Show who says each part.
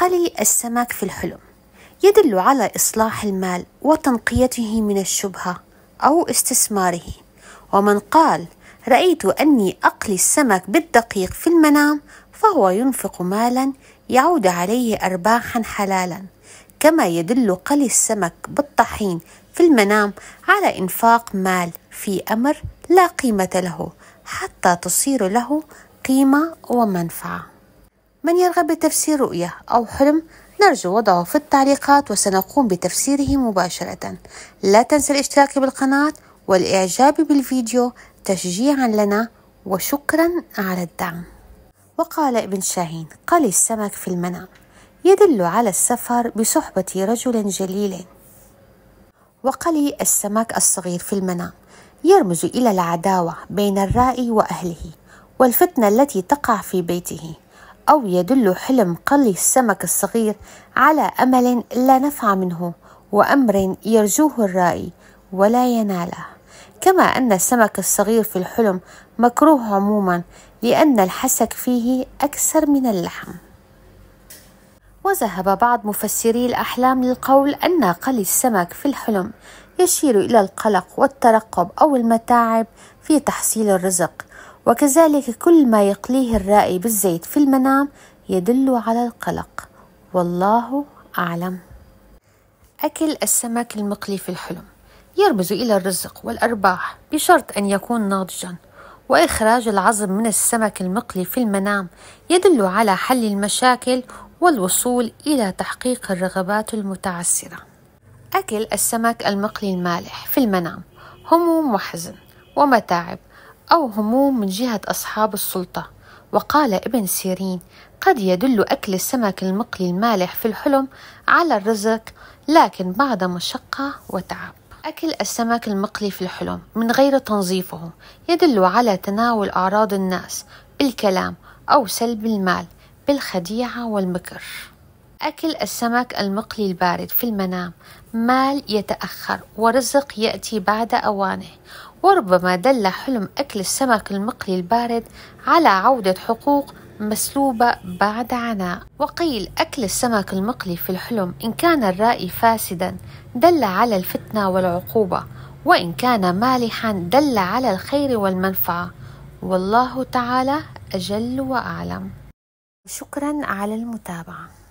Speaker 1: قلي السمك في الحلم يدل على إصلاح المال وتنقيته من الشبهة أو استثماره ومن قال رأيت أني أقلي السمك بالدقيق في المنام فهو ينفق مالا يعود عليه أرباحا حلالا كما يدل قلي السمك بالطحين في المنام على إنفاق مال في أمر لا قيمة له حتى تصير له قيمة ومنفعة من يرغب بتفسير رؤية أو حلم نرجو وضعه في التعليقات وسنقوم بتفسيره مباشرة لا تنسى الاشتراك بالقناة والإعجاب بالفيديو تشجيعا لنا وشكرا على الدعم وقال ابن شاهين قلي السمك في المنام يدل على السفر بصحبة رجل جليل وقلي السمك الصغير في المنام يرمز إلى العداوة بين الرائي وأهله والفتنة التي تقع في بيته أو يدل حلم قلي السمك الصغير على أمل لا نفع منه وأمر يرجوه الرائي ولا يناله كما أن السمك الصغير في الحلم مكروه عموما لأن الحسك فيه أكثر من اللحم وذهب بعض مفسري الأحلام للقول أن قلي السمك في الحلم يشير إلى القلق والترقب أو المتاعب في تحصيل الرزق وكذلك كل ما يقليه الرائي بالزيت في المنام يدل على القلق والله أعلم أكل السمك المقلي في الحلم يربز إلى الرزق والأرباح بشرط أن يكون ناضجا وإخراج العظم من السمك المقلي في المنام يدل على حل المشاكل والوصول إلى تحقيق الرغبات المتعسرة أكل السمك المقلي المالح في المنام هموم وحزن ومتاعب أو هموم من جهة أصحاب السلطة وقال ابن سيرين قد يدل أكل السمك المقلي المالح في الحلم على الرزق لكن بعد مشقة وتعب أكل السمك المقلي في الحلم من غير تنظيفه يدل على تناول أعراض الناس بالكلام أو سلب المال بالخديعة والمكر أكل السمك المقلي البارد في المنام مال يتأخر ورزق يأتي بعد أوانه وربما دل حلم أكل السمك المقلي البارد على عودة حقوق مسلوبة بعد عناء وقيل أكل السمك المقلي في الحلم إن كان الرائي فاسدا دل على الفتنة والعقوبة وإن كان مالحا دل على الخير والمنفعة والله تعالى أجل وأعلم شكرا على المتابعه